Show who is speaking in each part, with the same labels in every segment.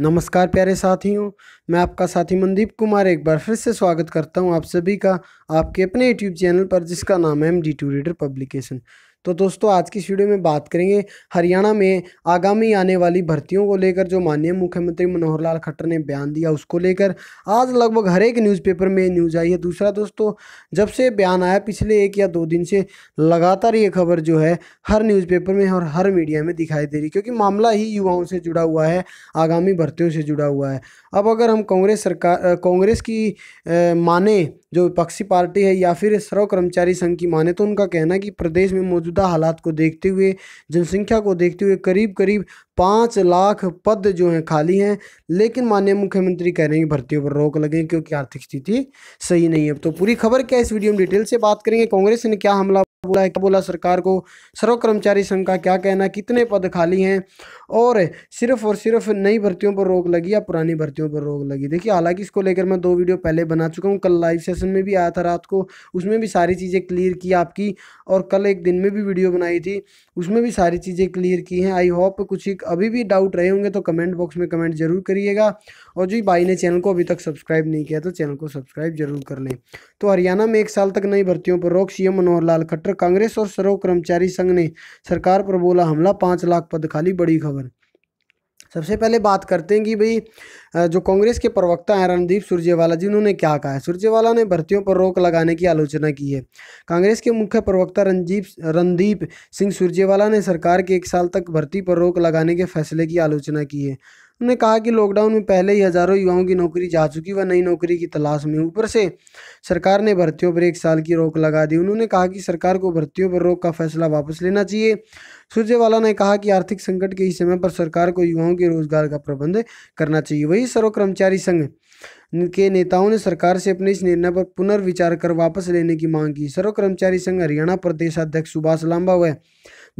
Speaker 1: नमस्कार प्यारे साथियों मैं आपका साथी मनदीप कुमार एक बार फिर से स्वागत करता हूं आप सभी का आपके अपने यूट्यूब चैनल पर जिसका नाम है M D two reader publication तो दोस्तों आज की वीडियो में बात करेंगे हरियाणा में आगामी आने वाली भर्तियों को लेकर जो माननीय मुख्यमंत्री मनोहर लाल खट्टर ने बयान दिया उसको लेकर आज लगभग हर एक न्यूज़पेपर में न्यूज़ आई है दूसरा दोस्तों जब से बयान आया पिछले एक या दो दिन से लगातार ये खबर जो है हर न्यूज़पेपर में और हर मीडिया में दिखाई दे रही क्योंकि मामला ही युवाओं से जुड़ा हुआ है आगामी भर्तियों से जुड़ा हुआ है अब अगर हम कांग्रेस सरकार कांग्रेस की माने जो विपक्षी पार्टी है या फिर सर्व कर्मचारी संघ की माने तो उनका कहना है कि प्रदेश में मौजूदा हालात को देखते हुए जनसंख्या को देखते हुए करीब करीब पाँच लाख पद जो हैं खाली हैं लेकिन माननीय मुख्यमंत्री कह रहे हैं कि भर्तियों पर रोक लगे क्योंकि आर्थिक स्थिति सही नहीं है तो पूरी खबर क्या इस वीडियो में डिटेल से बात करेंगे कांग्रेस ने क्या हमला बोला है क्या बोला सरकार को सर्व कर्मचारी संघ का क्या कहना कितने पद खाली हैं और सिर्फ और सिर्फ नई भर्तियों पर रोक लगी या पुरानी भर्तियों पर रोक लगी देखिए हालांकि इसको लेकर मैं दो वीडियो पहले बना चुका हूँ कल लाइव सेशन में भी आया था रात को उसमें भी सारी चीज़ें क्लियर की आपकी और कल एक दिन में भी वीडियो बनाई थी उसमें भी सारी चीज़ें क्लियर की हैं आई होप कुछ अभी भी डाउट रहे होंगे तो कमेंट बॉक्स में कमेंट जरूर करिएगा और जो भाई ने चैनल को अभी तक सब्सक्राइब नहीं किया तो चैनल को सब्सक्राइब जरूर कर लें तो हरियाणा में एक साल तक नई भर्तियों पर रोक सीएम मनोहर लाल खट्टर डॉक्टर कांग्रेस और सर्व कर्मचारी संघ ने सरकार पर बोला हमला पाँच लाख पद खाली बड़ी खबर सबसे पहले बात करते हैं कि भाई जो कांग्रेस के प्रवक्ता हैं रणदीप सुरजेवाला जी उन्होंने क्या कहा है सुरजेवाला ने भर्तियों पर रोक लगाने की आलोचना की है कांग्रेस के मुख्य प्रवक्ता रणजीप रणदीप सिंह सुरजेवाला ने सरकार के एक साल तक भर्ती पर रोक लगाने के फैसले की आलोचना की है उन्होंने कहा कि लॉकडाउन में पहले ही हज़ारों युवाओं की नौकरी जा चुकी व नई नौकरी की तलाश में ऊपर से सरकार ने भर्तियों पर एक साल की रोक लगा दी उन्होंने कहा कि सरकार को भर्तियों पर रोक का फैसला वापस लेना चाहिए सुरजेवाला ने कहा कि आर्थिक संकट के इस समय पर सरकार को युवाओं के रोजगार का प्रबंध करना चाहिए वही सर्व कर्मचारी संघ के नेताओं ने सरकार से अपने इस निर्णय पर पुनर्विचार कर वापस लेने की मांग की सर्व कर्मचारी संघ हरियाणा प्रदेश अध्यक्ष सुभाष लांबा व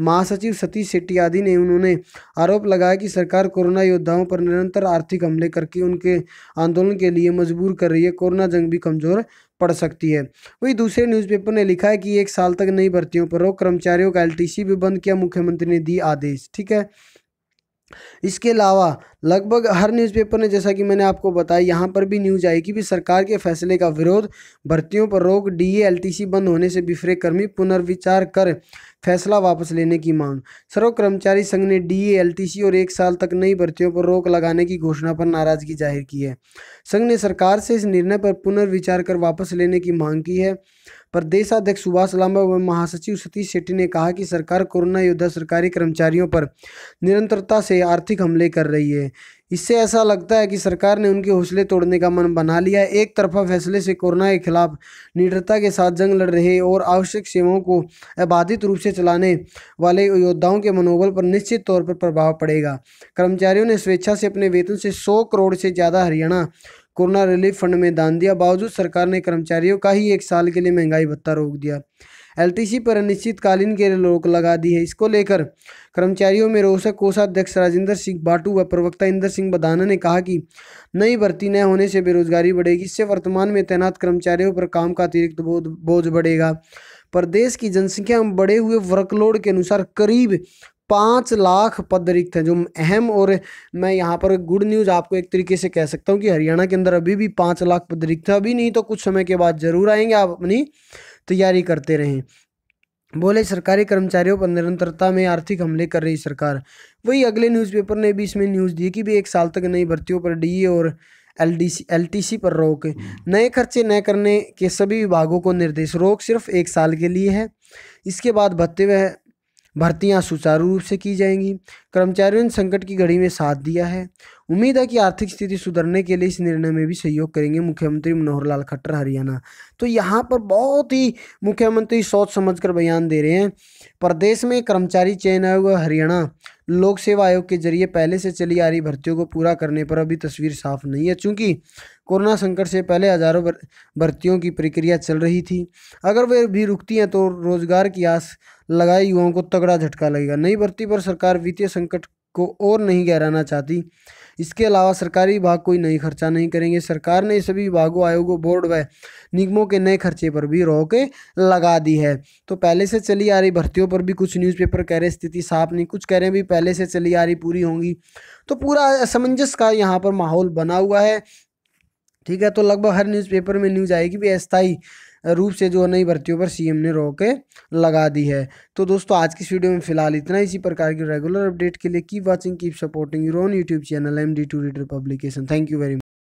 Speaker 1: महासचिव सतीश शेट्टी आदि ने उन्होंने आरोप लगाया कि सरकार कोरोना योद्धाओं पर निरंतर आर्थिक हमले करके उनके आंदोलन के लिए मजबूर कर रही है कोरोना जंग भी कमजोर पड़ सकती है वही दूसरे न्यूज़पेपर ने लिखा है कि एक साल तक नई भर्तियों पर रोक कर्मचारियों का एलटीसी भी बंद किया मुख्यमंत्री ने दी आदेश ठीक है इसके अलावा लगभग हर न्यूज़पेपर ने जैसा कि मैंने आपको बताया यहाँ पर भी न्यूज़ आई कि भी सरकार के फैसले का विरोध भर्तियों पर रोक डीए बंद होने से बिफरे कर्मी पुनर्विचार कर फैसला वापस लेने की मांग सर्व कर्मचारी संघ ने डीए और एक साल तक नई भर्तियों पर रोक लगाने की घोषणा पर नाराजगी जाहिर की है संघ ने सरकार से इस निर्णय पर पुनर्विचार कर वापस लेने की मांग की है प्रदेश अध्यक्ष सुभाष लांबा व महासचिव सतीश शेट्टी ने कहा कि सरकार कोरोना योद्धा सरकारी कर्मचारियों पर निरंतरता से आर्थिक हमले कर रही है इससे ऐसा लगता है कि सरकार ने उनके हौसले तोड़ने का मन बना लिया एक तरफा फैसले से कोरोना के खिलाफ निडरता के साथ जंग लड़ रहे और आवश्यक सेवाओं को अबाधित रूप से चलाने वाले योद्धाओं के मनोबल पर निश्चित तौर पर प्रभाव पड़ेगा कर्मचारियों ने स्वेच्छा से अपने वेतन से 100 करोड़ से ज़्यादा हरियाणा कोरोना रिलीफ फंड में दान दिया बावजूद सरकार ने कर्मचारियों का ही एक साल के लिए महंगाई भत्ता रोक दिया एलटीसी पर अनिश्चितकालीन के रोक लगा दी है इसको लेकर कर्मचारियों में रोषक कोषाध्यक्ष राजेंद्र सिंह बाटू व प्रवक्ता इंदर सिंह बदाना ने कहा कि नई भर्ती न होने से बेरोजगारी बढ़ेगी इससे वर्तमान में तैनात कर्मचारियों पर काम का अतिरिक्त बोझ बढ़ेगा प्रदेश की जनसंख्या में बढ़े हुए वर्कलोड के अनुसार करीब पाँच लाख पद रिक्त हैं जो अहम और मैं यहाँ पर गुड न्यूज़ आपको एक तरीके से कह सकता हूँ कि हरियाणा के अंदर अभी भी पाँच लाख पद रिक्त अभी नहीं तो कुछ समय के बाद ज़रूर आएंगे आप अपनी तैयारी करते रहें बोले सरकारी कर्मचारियों पर निरंतरता में आर्थिक हमले कर रही सरकार वही अगले न्यूज़पेपर ने भी इसमें न्यूज़ दी कि भी एक साल तक नई भर्तियों पर डी e और L D C L T C पर रोक हम्म। नए खर्चे नए करने के सभी विभागों को निर्देश रोक सिर्फ एक साल के लिए है इसके बाद भत्ते व भर्तियां सुचारू रूप से की जाएंगी कर्मचारियों ने संकट की घड़ी में साथ दिया है उम्मीद है कि आर्थिक स्थिति सुधरने के लिए इस निर्णय में भी सहयोग करेंगे मुख्यमंत्री मनोहर लाल खट्टर हरियाणा तो यहाँ पर बहुत ही मुख्यमंत्री सोच समझ कर बयान दे रहे हैं प्रदेश में कर्मचारी चयन आयोग हरियाणा लोक सेवा आयोग के जरिए पहले से चली आ रही भर्तियों को पूरा करने पर अभी तस्वीर साफ नहीं है चूँकि कोरोना संकट से पहले हज़ारों भर्तियों की प्रक्रिया चल रही थी अगर वे भी रुकती हैं तो रोजगार की आस लगाए युवाओं को तगड़ा झटका लगेगा नई भर्ती पर सरकार वित्तीय संकट को और नहीं गहराना चाहती इसके अलावा सरकारी विभाग कोई नई खर्चा नहीं करेंगे सरकार ने सभी विभागों आयोगों बोर्ड व निगमों के नए खर्चे पर भी रोक लगा दी है तो पहले से चली आ रही भर्तियों पर भी कुछ न्यूज़पेपर कह रहे स्थिति साफ नहीं कुछ कह रहे हैं भी पहले से चली आ रही पूरी होंगी तो पूरा असमंजस का यहाँ पर माहौल बना हुआ है ठीक है तो लगभग हर न्यूज़पेपर में न्यूज़ आएगी भी अस्थाई रूप से जो नई भर्तियों पर सीएम ने रोक लगा दी है तो दोस्तों आज की वीडियो में फिलहाल इतना इसी प्रकार की रेगुलर अपडेट के लिए keep watching keep supporting your own YouTube channel M D two reader publication thank you very much